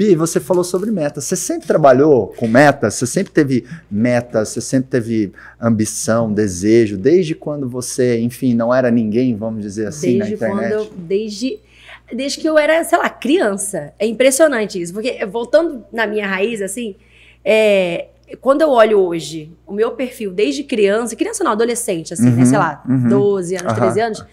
Bi, você falou sobre metas. Você sempre trabalhou com metas? Você sempre teve metas? Você sempre teve ambição, desejo? Desde quando você, enfim, não era ninguém, vamos dizer assim, desde na internet? Quando eu, desde desde que eu era, sei lá, criança. É impressionante isso, porque voltando na minha raiz, assim, é, quando eu olho hoje o meu perfil desde criança, criança não, adolescente, assim, né, uhum, né, sei lá, uhum, 12 anos, uhum. 13 anos,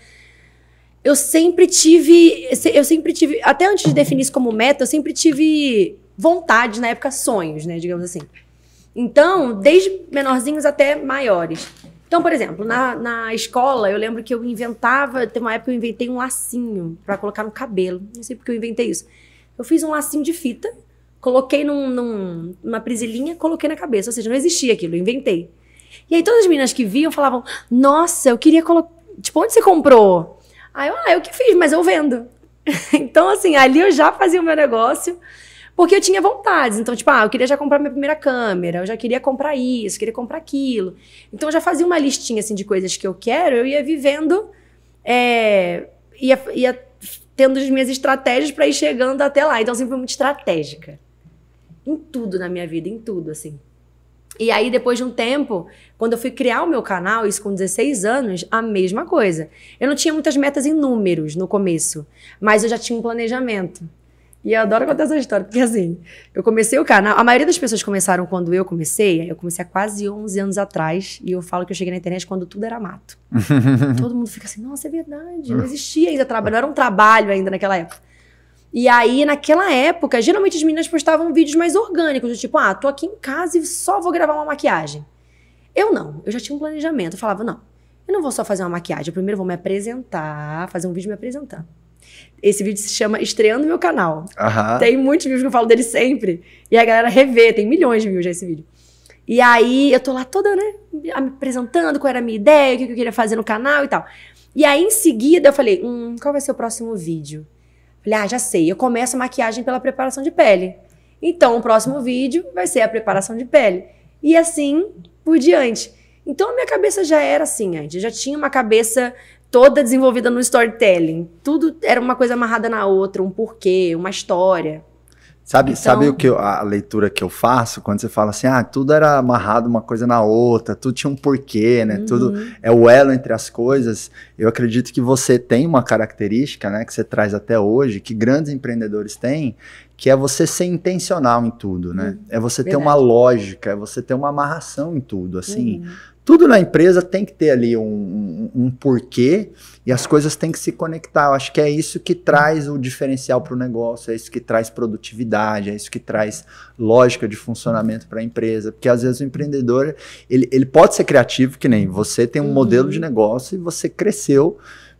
eu sempre tive. Eu sempre tive. Até antes de definir isso como meta, eu sempre tive vontade, na época, sonhos, né? Digamos assim. Então, desde menorzinhos até maiores. Então, por exemplo, na, na escola, eu lembro que eu inventava. Tem uma época que eu inventei um lacinho para colocar no cabelo. Não sei porque eu inventei isso. Eu fiz um lacinho de fita, coloquei num, num, numa prisilinha, coloquei na cabeça. Ou seja, não existia aquilo, eu inventei. E aí todas as meninas que viam falavam: Nossa, eu queria colocar. Tipo, onde você comprou? Aí eu, ah, eu que fiz, mas eu vendo. então, assim, ali eu já fazia o meu negócio, porque eu tinha vontades. Então, tipo, ah, eu queria já comprar minha primeira câmera, eu já queria comprar isso, queria comprar aquilo. Então, eu já fazia uma listinha, assim, de coisas que eu quero, eu ia vivendo, é, ia, ia tendo as minhas estratégias para ir chegando até lá. Então, eu sempre fui muito estratégica. Em tudo na minha vida, em tudo, assim. E aí, depois de um tempo, quando eu fui criar o meu canal, isso com 16 anos, a mesma coisa. Eu não tinha muitas metas em números no começo, mas eu já tinha um planejamento. E eu adoro contar essa história, porque assim, eu comecei o canal. A maioria das pessoas começaram quando eu comecei, eu comecei há quase 11 anos atrás, e eu falo que eu cheguei na internet quando tudo era mato. Todo mundo fica assim, nossa, é verdade, não uhum. existia ainda trabalho, não era um trabalho ainda naquela época. E aí, naquela época, geralmente as meninas postavam vídeos mais orgânicos, do tipo, ah, tô aqui em casa e só vou gravar uma maquiagem. Eu não, eu já tinha um planejamento. Eu falava, não, eu não vou só fazer uma maquiagem, eu primeiro vou me apresentar, fazer um vídeo me apresentando. Esse vídeo se chama Estreando Meu Canal. Uhum. Tem muitos vídeos que eu falo dele sempre. E a galera revê, tem milhões de views já esse vídeo. E aí eu tô lá toda, né, me apresentando qual era a minha ideia, o que eu queria fazer no canal e tal. E aí em seguida eu falei, hum, qual vai ser o próximo vídeo? Falei, ah, já sei, eu começo a maquiagem pela preparação de pele. Então, o próximo vídeo vai ser a preparação de pele. E assim por diante. Então, a minha cabeça já era assim antes. Eu já tinha uma cabeça toda desenvolvida no storytelling. Tudo era uma coisa amarrada na outra, um porquê, uma história. Sabe, então... sabe o que eu, a leitura que eu faço quando você fala assim, ah, tudo era amarrado uma coisa na outra, tudo tinha um porquê, né? Uhum. Tudo é o elo entre as coisas. Eu acredito que você tem uma característica, né, que você traz até hoje, que grandes empreendedores têm, que é você ser intencional em tudo, né? Uhum. É você ter uma lógica, é você ter uma amarração em tudo, assim. Uhum. Tudo na empresa tem que ter ali um, um, um porquê e as coisas têm que se conectar. Eu acho que é isso que traz o diferencial para o negócio, é isso que traz produtividade, é isso que traz lógica de funcionamento para a empresa. Porque às vezes o empreendedor ele, ele pode ser criativo, que nem você tem um uhum. modelo de negócio e você cresceu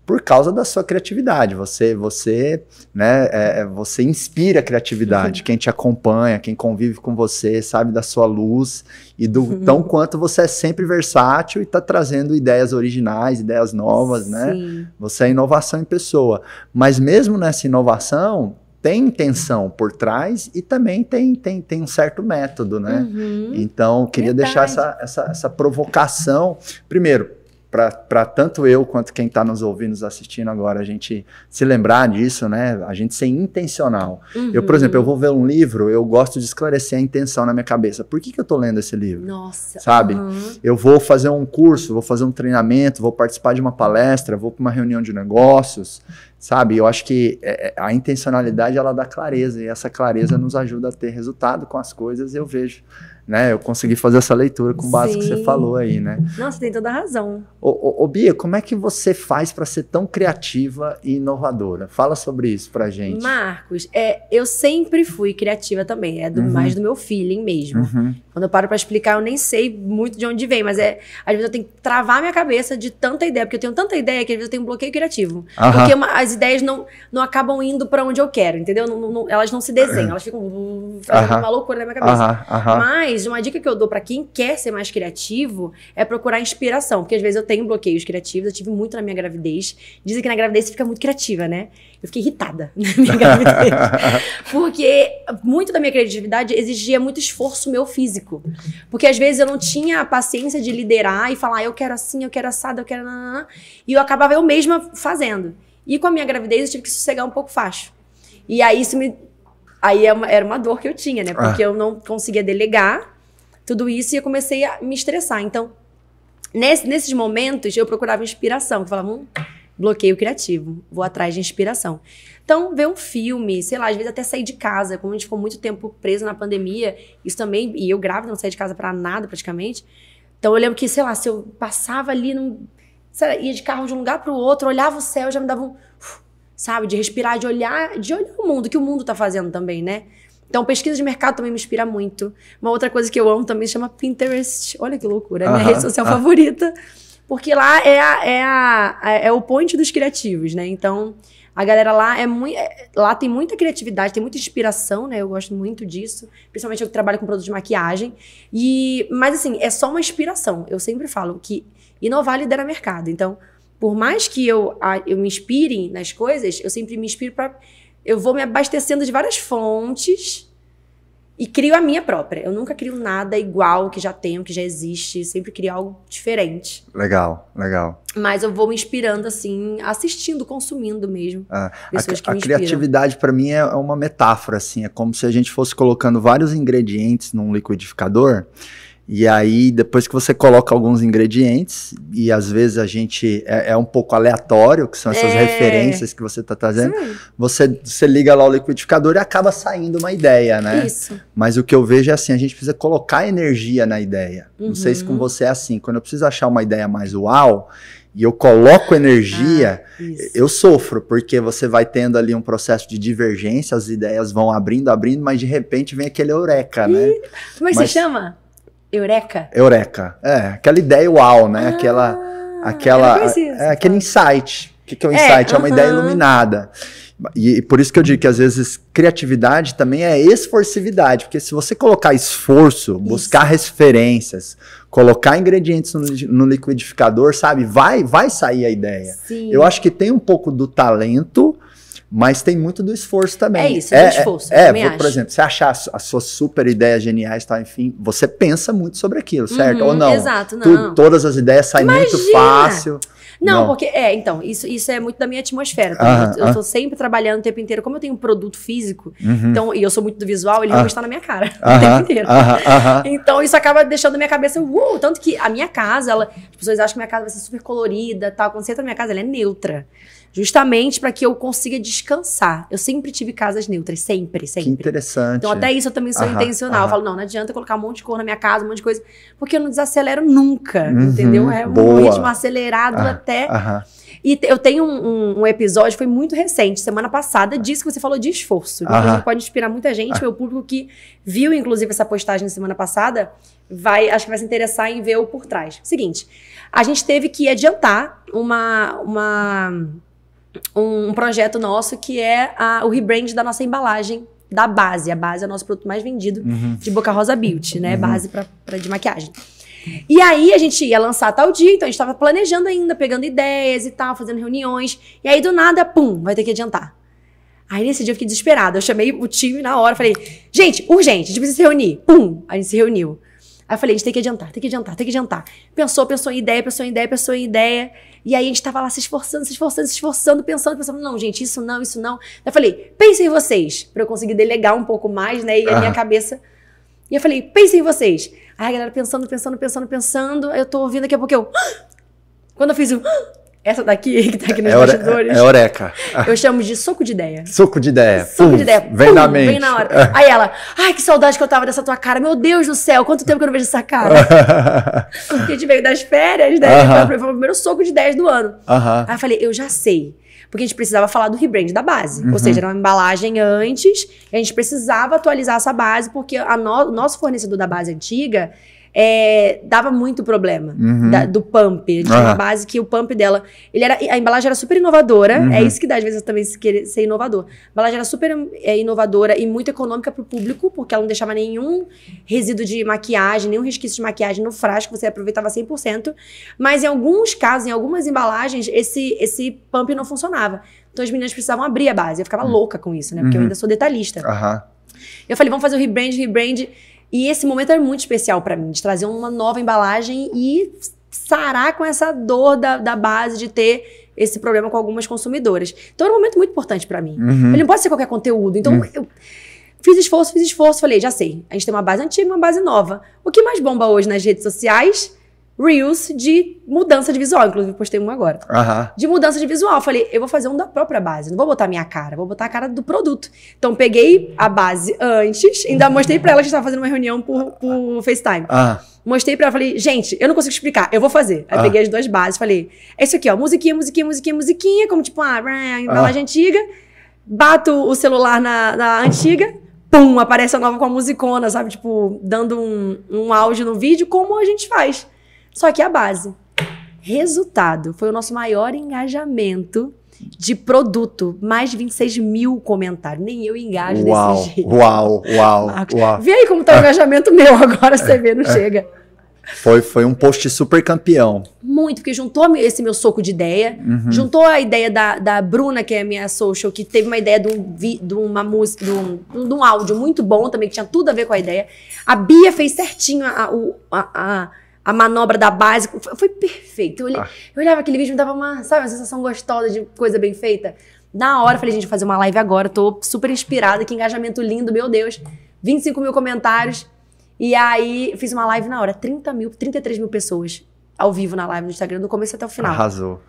por causa da sua criatividade. Você, você, né, é, é você inspira a criatividade. Uhum. Quem te acompanha, quem convive com você, sabe da sua luz e do uhum. tão quanto você é sempre versátil e está trazendo ideias originais, ideias novas, né? Sim. né? Você é inovação em pessoa. Mas mesmo nessa inovação, tem intenção por trás e também tem, tem, tem um certo método, né? Uhum. Então, queria Verdade. deixar essa, essa, essa provocação. Primeiro, para tanto eu quanto quem está nos ouvindo, nos assistindo agora, a gente se lembrar disso, né? A gente ser intencional. Uhum. Eu, por exemplo, eu uhum. vou ver um livro, eu gosto de esclarecer a intenção na minha cabeça. Por que, que eu estou lendo esse livro? Nossa. Sabe? Uhum. Eu vou fazer um curso, vou fazer um treinamento, vou participar de uma palestra, vou para uma reunião de negócios, sabe? Eu acho que é, é, a intencionalidade ela dá clareza e essa clareza nos ajuda a ter resultado com as coisas. Eu vejo né? Eu consegui fazer essa leitura com base Sim. que você falou aí, né? Nossa, tem toda a razão. Ô, ô, ô Bia, como é que você faz para ser tão criativa e inovadora? Fala sobre isso pra gente. Marcos, é, eu sempre fui criativa também, é do, uhum. mais do meu feeling mesmo. Uhum. Quando eu paro para explicar, eu nem sei muito de onde vem, mas é às vezes eu tenho que travar minha cabeça de tanta ideia, porque eu tenho tanta ideia que às vezes eu tenho um bloqueio criativo. Uhum. Porque uma, as ideias não, não acabam indo para onde eu quero, entendeu? Não, não, elas não se desenham, elas ficam uh, fazendo uma loucura na minha cabeça. Mas mas uma dica que eu dou para quem quer ser mais criativo é procurar inspiração, porque às vezes eu tenho bloqueios criativos, eu tive muito na minha gravidez. Dizem que na gravidez você fica muito criativa, né? Eu fiquei irritada na minha gravidez. porque muito da minha criatividade exigia muito esforço meu físico. Porque às vezes eu não tinha a paciência de liderar e falar, ah, eu quero assim, eu quero assado, eu quero. Nananã. E eu acabava eu mesma fazendo. E com a minha gravidez eu tive que sossegar um pouco o facho. E aí isso me Aí é era uma dor que eu tinha, né? Ah. Porque ah. eu não conseguia delegar tudo isso e eu comecei a me estressar. Então, nesse, nesses momentos, eu procurava inspiração. Eu falava, hum, bloqueio criativo, vou atrás de inspiração. Então, ver um filme, sei lá, às vezes até sair de casa, como a gente ficou muito tempo preso na pandemia, isso também, e eu grávida, não saí de casa para nada praticamente. Então, eu lembro que, sei lá, se eu passava ali, num, sei lá, ia de carro de um lugar para o outro, olhava o céu, já me dava um. Uf, sabe? De respirar, de olhar, de olhar o mundo, que o mundo tá fazendo também, né? Então, pesquisa de mercado também me inspira muito. Uma outra coisa que eu amo também chama Pinterest. Olha que loucura, é minha uh-huh. rede social uh-huh. favorita. Porque lá é, a, é, a, é o ponte dos criativos, né? Então, a galera lá é muito. É, lá tem muita criatividade, tem muita inspiração, né? Eu gosto muito disso. Principalmente eu que trabalho com produto de maquiagem. E, mas assim, é só uma inspiração. Eu sempre falo que inovar lidera mercado. Então, por mais que eu, eu me inspire nas coisas, eu sempre me inspiro para. Eu vou me abastecendo de várias fontes e crio a minha própria. Eu nunca crio nada igual que já tenho, que já existe. Sempre crio algo diferente. Legal, legal. Mas eu vou me inspirando, assim, assistindo, consumindo mesmo. Ah, a, a criatividade, para mim, é uma metáfora, assim. É como se a gente fosse colocando vários ingredientes num liquidificador e aí, depois que você coloca alguns ingredientes, e às vezes a gente é, é um pouco aleatório, que são essas é. referências que você está trazendo, você, você liga lá o liquidificador e acaba saindo uma ideia, né? Isso. Mas o que eu vejo é assim: a gente precisa colocar energia na ideia. Uhum. Não sei se com uhum. você é assim. Quando eu preciso achar uma ideia mais uau, e eu coloco energia, ah, eu sofro, porque você vai tendo ali um processo de divergência, as ideias vão abrindo, abrindo, mas de repente vem aquele eureka, e... né? Como é que mas... se chama? Eureka? Eureka. É, aquela ideia uau, né? Ah, aquela. aquela é, aquele insight. O que, que é um é, insight? É, é uma ideia iluminada. E, e, por isso que eu digo que às vezes criatividade também é esforçividade, porque se você colocar esforço, isso. buscar referências, colocar ingredientes no, no, liquidificador, sabe, vai vai sair a ideia. Sim. Eu acho que tem um pouco do talento mas tem muito do esforço também. É isso, é, é esforço. É, é por exemplo, você achar as suas super ideias geniais, tá, enfim, você pensa muito sobre aquilo, certo? Uhum, Ou não? Exato, não. Tu, todas as ideias saem Imagina. muito fácil. Não, não, porque, é, então, isso, isso é muito da minha atmosfera. Ah, eu, ah. tô sempre trabalhando o tempo inteiro. Como eu tenho um produto físico, uhum. então, e eu sou muito do visual, ele ah. não está na minha cara o tempo inteiro. Então, isso acaba deixando a minha cabeça, uh, tanto que a minha casa, ela, as pessoas acham que minha casa vai ser super colorida tal. Quando você entra na minha casa, ela é neutra. Justamente para que eu consiga descansar. Eu sempre tive casas neutras, sempre, sempre. Que interessante. Então, até isso eu também sou aham, intencional. Aham. Eu falo, não, não adianta colocar um monte de cor na minha casa, um monte de coisa, porque eu não desacelero nunca, uhum, entendeu? É um ritmo acelerado ah, até. Aham. E eu tenho um, um, um, episódio, foi muito recente, semana passada, disso que você falou de esforço. Então a gente pode inspirar muita gente, ah. meu público que viu, inclusive, essa postagem semana passada, vai, acho que vai se interessar em ver o por trás. Seguinte, a gente teve que adiantar uma, uma um projeto nosso que é a, o rebrand da nossa embalagem da base. A base é o nosso produto mais vendido uhum. de Boca Rosa Beauty, né? Uhum. Base pra, pra, de maquiagem. E aí a gente ia lançar tal dia, então a gente tava planejando ainda, pegando ideias e tal, fazendo reuniões. E aí do nada, pum, vai ter que adiantar. Aí nesse dia eu fiquei desesperada. Eu chamei o time na hora, falei, gente, urgente, a gente precisa se reunir. Pum, a gente se reuniu. Aí eu falei, a gente tem que adiantar, tem que adiantar, tem que adiantar. Pensou, pensou em ideia, pensou em ideia, pensou em ideia. E aí a gente tava lá se esforçando, se esforçando, se esforçando, pensando, pensando, não, gente, isso não, isso não. Eu falei, pensem em vocês, para eu conseguir delegar um pouco mais, né? E a minha ah. cabeça. E eu falei, pensem em vocês. Aí a galera pensando, pensando, pensando, pensando. Eu tô ouvindo daqui a pouco eu. Quando eu fiz o. Essa daqui que tá aqui nos é bastidores. É oreca. Eu chamo de soco de ideia. Soco de ideia. Soco Pum, de ideia. Pum, vem na mente. Vem na hora. Aí ela, ai, que saudade que eu tava dessa tua cara. Meu Deus do céu, quanto tempo que eu não vejo essa cara. Porque a gente veio das férias, né? Uh -huh. Foi o primeiro soco de ideia do ano. Uh -huh. Aí eu falei, eu já sei. Porque a gente precisava falar do rebrand da base. Ou uhum. seja, era uma embalagem antes, a gente precisava atualizar essa base, porque o no nosso fornecedor da base antiga é, dava muito problema uhum. da, do pump. Tinha uma base que o pump dela. Ele era, a embalagem era super inovadora. Uhum. É isso que dá, às vezes, também se querer ser inovador. A embalagem era super é, inovadora e muito econômica pro público, porque ela não deixava nenhum resíduo de maquiagem, nenhum resquício de maquiagem no frasco, você aproveitava 100%. Mas em alguns casos, em algumas embalagens, esse, esse pump não funcionava. Então as meninas precisavam abrir a base. Eu ficava uhum. louca com isso, né? Porque eu uhum. ainda sou detalhista. Eu falei, vamos fazer o rebrand, rebrand. E esse momento era é muito especial para mim, de trazer uma nova embalagem e sarar com essa dor da, da base de ter esse problema com algumas consumidoras. Então era um momento muito importante para mim. Uhum. Ele não pode ser qualquer conteúdo. Então uhum. eu fiz esforço, fiz esforço, falei, já sei. A gente tem uma base antiga, uma base nova. O que mais bomba hoje nas redes sociais? reels de mudança de visual. Inclusive, postei um agora. De mudança de visual. Falei, eu vou fazer um da própria base. Não vou botar minha cara, vou botar a cara do produto. Então, peguei a base antes, ainda mostrei para ela que estava fazendo uma reunião por, por FaceTime. Mostrei pra ela, falei, gente, eu não consigo explicar, eu vou fazer. Aí peguei as duas bases, falei, é isso aqui, ó, musiquinha, musiquinha, musiquinha, musiquinha, como tipo, ah, embalagem antiga. Bato o celular na, na antiga pum, aparece a nova com a musicona, sabe? Tipo, dando um, um áudio no vídeo, como a gente faz. Só que a base. Resultado: foi o nosso maior engajamento de produto, mais de 26 mil comentários. Nem eu engajo uau, desse jeito. Uau, uau, Marcos. uau. Vê aí como tá o é. engajamento meu agora, você vê, não é. chega. Foi, foi um post super campeão. Muito, porque juntou esse meu soco de ideia, uhum. juntou a ideia da, da Bruna, que é a minha social, que teve uma ideia de, um de uma música, de um, de um áudio muito bom também, que tinha tudo a ver com a ideia. A Bia fez certinho a, a, a a manobra da base. Foi perfeito. Eu, olhei, ah. eu olhava aquele vídeo e me dava uma, sabe, uma sensação gostosa de coisa bem feita. Na hora, falei, gente, vou fazer uma live agora. tô super inspirada, que engajamento lindo, meu Deus. 25 mil comentários. E aí, fiz uma live na hora. 30 mil, 33 mil pessoas ao vivo na live no Instagram, do começo até o final. Arrasou.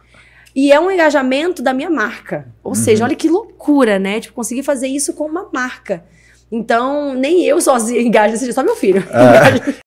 E é um engajamento da minha marca. Ou uhum. seja, olha que loucura, né? Tipo, conseguir fazer isso com uma marca. Então, nem eu sozinha engajo, seja, só meu filho. É.